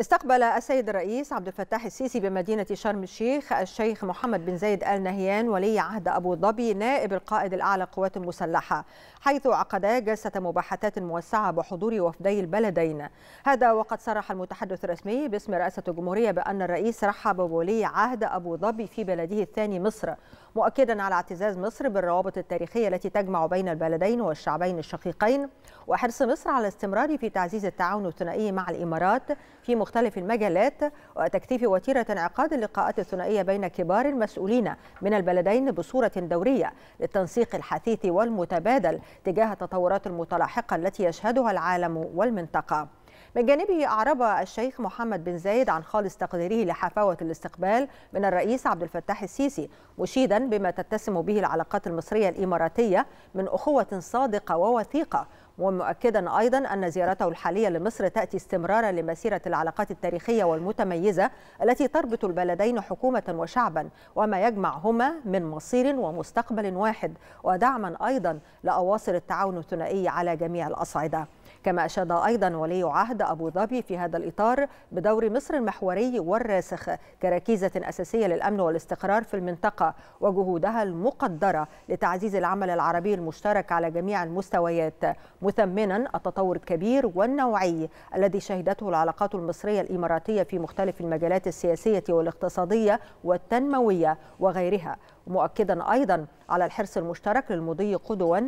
استقبل السيد الرئيس عبد الفتاح السيسي بمدينة شرم الشيخ الشيخ محمد بن زايد آل نهيان ولي عهد أبو ظبي نائب القائد الأعلى للقوات المسلحة حيث عقدا جلسة مباحثات موسعة بحضور وفدي البلدين هذا وقد صرح المتحدث الرسمي باسم رئاسة الجمهورية بأن الرئيس رحب بولي عهد أبو ظبي في بلده الثاني مصر مؤكدا على اعتزاز مصر بالروابط التاريخية التي تجمع بين البلدين والشعبين الشقيقين وحرص مصر على استمرار في تعزيز التعاون الثنائي مع الإمارات في مختلف المجالات وتكثيف وتيرة انعقاد اللقاءات الثنائية بين كبار المسؤولين من البلدين بصورة دورية للتنسيق الحثيث والمتبادل تجاه التطورات المتلاحقة التي يشهدها العالم والمنطقة من جانبه أعرب الشيخ محمد بن زايد عن خالص تقديره لحفاوة الاستقبال من الرئيس عبد الفتاح السيسي مشيدا بما تتسم به العلاقات المصرية الإماراتية من أخوة صادقة ووثيقة ومؤكدا أيضا أن زيارته الحالية لمصر تأتي استمرارا لمسيرة العلاقات التاريخية والمتميزة التي تربط البلدين حكومة وشعبا وما يجمعهما من مصير ومستقبل واحد ودعما أيضا لأواصر التعاون الثنائي على جميع الأصعدة كما أشاد أيضا ولي عهد أبو ظبي في هذا الإطار بدور مصر المحوري والراسخ كركيزة أساسية للأمن والاستقرار في المنطقة وجهودها المقدرة لتعزيز العمل العربي المشترك على جميع المستويات مثمنا التطور الكبير والنوعي الذي شهدته العلاقات المصرية الإماراتية في مختلف المجالات السياسية والاقتصادية والتنموية وغيرها مؤكدا أيضا على الحرص المشترك للمضي قدوا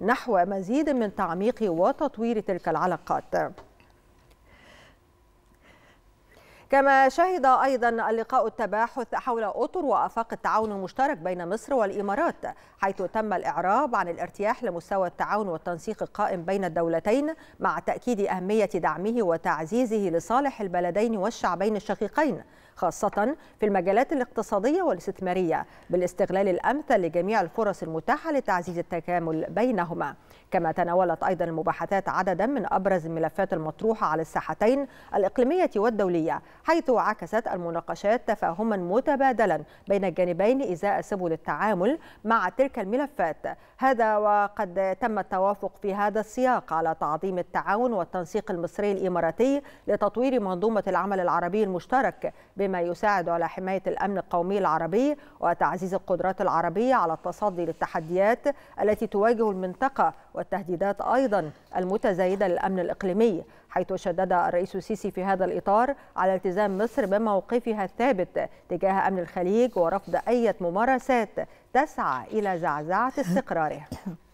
نحو مزيد من تعميق وتطوير تلك العلاقات كما شهد أيضا اللقاء التباحث حول أطر وآفاق التعاون المشترك بين مصر والإمارات حيث تم الإعراب عن الارتياح لمستوى التعاون والتنسيق القائم بين الدولتين مع تأكيد أهمية دعمه وتعزيزه لصالح البلدين والشعبين الشقيقين خاصة في المجالات الاقتصادية والاستثمارية بالاستغلال الأمثل لجميع الفرص المتاحة لتعزيز التكامل بينهما كما تناولت أيضا المباحثات عددا من أبرز الملفات المطروحة على الساحتين الإقليمية والدولية حيث عكست المناقشات تفاهما متبادلا بين الجانبين إزاء سبل التعامل مع تلك الملفات هذا وقد تم التوافق في هذا السياق على تعظيم التعاون والتنسيق المصري الإماراتي لتطوير منظومة العمل العربي المشترك بما بما يساعد على حماية الأمن القومي العربي وتعزيز القدرات العربية على التصدي للتحديات التي تواجه المنطقة والتهديدات أيضا المتزايدة للأمن الإقليمي حيث شدد الرئيس السيسي في هذا الإطار على التزام مصر بموقفها الثابت تجاه أمن الخليج ورفض أي ممارسات تسعى إلى زعزعة استقراره